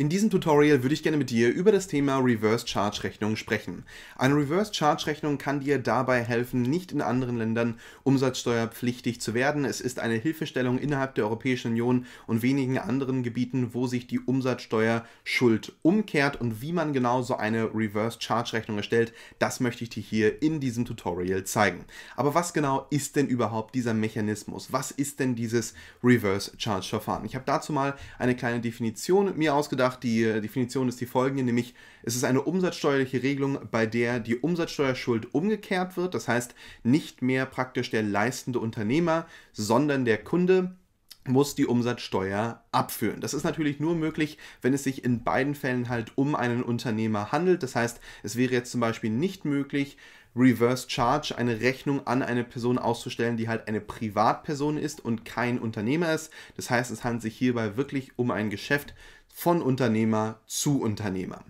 In diesem Tutorial würde ich gerne mit dir über das Thema Reverse Charge Rechnung sprechen. Eine Reverse Charge Rechnung kann dir dabei helfen, nicht in anderen Ländern umsatzsteuerpflichtig zu werden. Es ist eine Hilfestellung innerhalb der Europäischen Union und wenigen anderen Gebieten, wo sich die Umsatzsteuerschuld umkehrt und wie man genau so eine Reverse Charge Rechnung erstellt, das möchte ich dir hier in diesem Tutorial zeigen. Aber was genau ist denn überhaupt dieser Mechanismus? Was ist denn dieses Reverse Charge Verfahren? Ich habe dazu mal eine kleine Definition mir ausgedacht gesagt, die äh, Definition ist die folgende, nämlich es ist eine umsatzsteuerliche Regelung, bei der die Umsatzsteuerschuld umgekehrt wird. Das heißt, nicht mehr praktisch der leistende Unternehmer, sondern der Kunde muss die Umsatzsteuer abführen. Das ist natürlich nur möglich, wenn es sich in beiden Fällen halt um einen Unternehmer handelt. Das heißt, es wäre jetzt zum Beispiel nicht möglich, Reverse Charge, eine Rechnung an eine Person auszustellen, die halt eine Privatperson ist und kein Unternehmer ist. Das heißt, es handelt sich hierbei wirklich um ein Geschäft, von Unternehmer zu Unternehmer.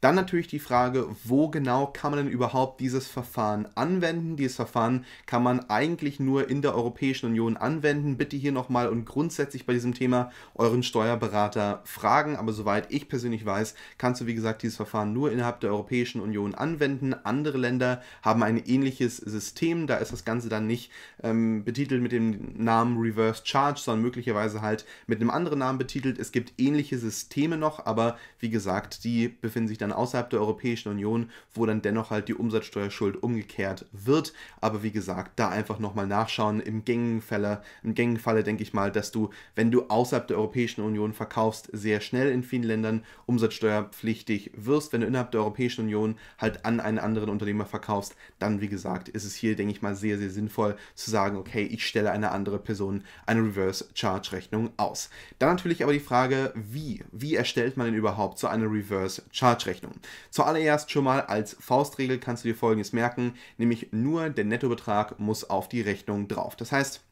Dann natürlich die Frage, wo genau kann man denn überhaupt dieses Verfahren anwenden? Dieses Verfahren kann man eigentlich nur in der Europäischen Union anwenden. Bitte hier nochmal und grundsätzlich bei diesem Thema euren Steuerberater fragen. Aber soweit ich persönlich weiß, kannst du, wie gesagt, dieses Verfahren nur innerhalb der Europäischen Union anwenden. Andere Länder haben ein ähnliches System. Da ist das Ganze dann nicht ähm, betitelt mit dem Namen Reverse Charge, sondern möglicherweise halt mit einem anderen Namen betitelt. Es gibt ähnliche Systeme. Systeme noch, aber wie gesagt, die befinden sich dann außerhalb der Europäischen Union, wo dann dennoch halt die Umsatzsteuerschuld umgekehrt wird. Aber wie gesagt, da einfach nochmal nachschauen. Im gängigen Falle, im gängigen denke ich mal, dass du, wenn du außerhalb der Europäischen Union verkaufst, sehr schnell in vielen Ländern umsatzsteuerpflichtig wirst. Wenn du innerhalb der Europäischen Union halt an einen anderen Unternehmer verkaufst, dann wie gesagt, ist es hier, denke ich mal, sehr, sehr sinnvoll zu sagen, okay, ich stelle eine andere Person eine Reverse Charge Rechnung aus. Dann natürlich aber die Frage, wie wie erstellt man denn überhaupt so eine Reverse Charge Rechnung? Zuallererst schon mal als Faustregel kannst du dir folgendes merken, nämlich nur der Nettobetrag muss auf die Rechnung drauf. Das heißt,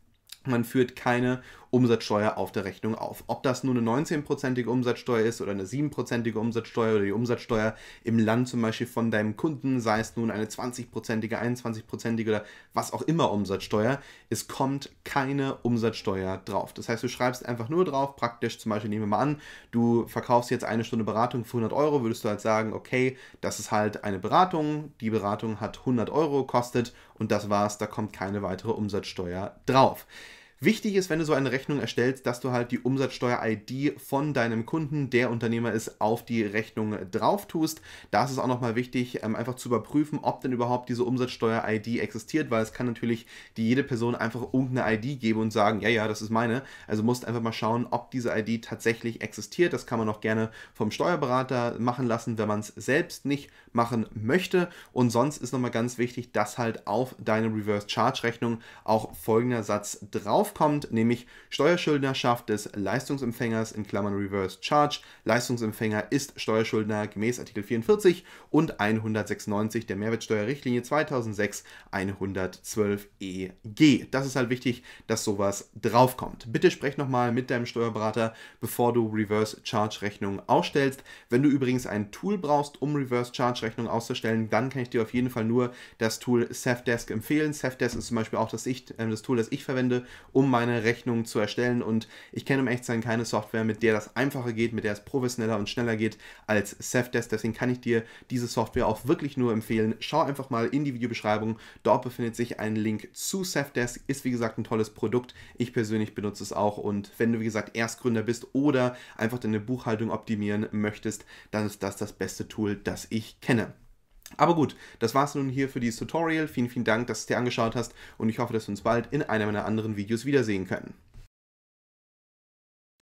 man führt keine Umsatzsteuer auf der Rechnung auf. Ob das nun eine 19-prozentige Umsatzsteuer ist oder eine 7-prozentige Umsatzsteuer oder die Umsatzsteuer im Land zum Beispiel von deinem Kunden, sei es nun eine 20-prozentige, 21-prozentige oder was auch immer Umsatzsteuer, es kommt keine Umsatzsteuer drauf. Das heißt, du schreibst einfach nur drauf, praktisch zum Beispiel, nehmen wir mal an, du verkaufst jetzt eine Stunde Beratung für 100 Euro, würdest du halt sagen, okay, das ist halt eine Beratung, die Beratung hat 100 Euro gekostet und das war's, da kommt keine weitere Umsatzsteuer drauf. Wichtig ist, wenn du so eine Rechnung erstellst, dass du halt die Umsatzsteuer-ID von deinem Kunden, der Unternehmer ist, auf die Rechnung drauf tust. Da ist es auch nochmal wichtig, ähm, einfach zu überprüfen, ob denn überhaupt diese Umsatzsteuer-ID existiert, weil es kann natürlich die jede Person einfach irgendeine ID geben und sagen, ja, ja, das ist meine. Also musst einfach mal schauen, ob diese ID tatsächlich existiert. Das kann man auch gerne vom Steuerberater machen lassen, wenn man es selbst nicht machen möchte. Und sonst ist nochmal ganz wichtig, dass halt auf deine Reverse Charge Rechnung auch folgender Satz drauf draufkommt, nämlich Steuerschuldnerschaft des Leistungsempfängers in Klammern Reverse Charge. Leistungsempfänger ist Steuerschuldner gemäß Artikel 44 und 196 der Mehrwertsteuerrichtlinie 2006 112 EG. Das ist halt wichtig, dass sowas draufkommt. Bitte sprech nochmal mit deinem Steuerberater, bevor du Reverse Charge Rechnungen ausstellst. Wenn du übrigens ein Tool brauchst, um Reverse Charge Rechnungen auszustellen, dann kann ich dir auf jeden Fall nur das Tool Safdesk empfehlen. Safdesk ist zum Beispiel auch das, ich, äh, das Tool, das ich verwende, um meine Rechnungen zu erstellen. Und ich kenne im Echtsein keine Software, mit der das einfacher geht, mit der es professioneller und schneller geht als Safdesk. Deswegen kann ich dir diese Software auch wirklich nur empfehlen. Schau einfach mal in die Videobeschreibung. Dort befindet sich ein Link zu Safdesk. Ist wie gesagt ein tolles Produkt. Ich persönlich benutze es auch. Und wenn du wie gesagt Erstgründer bist oder einfach deine Buchhaltung optimieren möchtest, dann ist das das beste Tool, das ich kenne. Aber gut, das war's nun hier für dieses Tutorial. Vielen, vielen Dank, dass du es dir angeschaut hast und ich hoffe, dass wir uns bald in einem meiner anderen Videos wiedersehen können.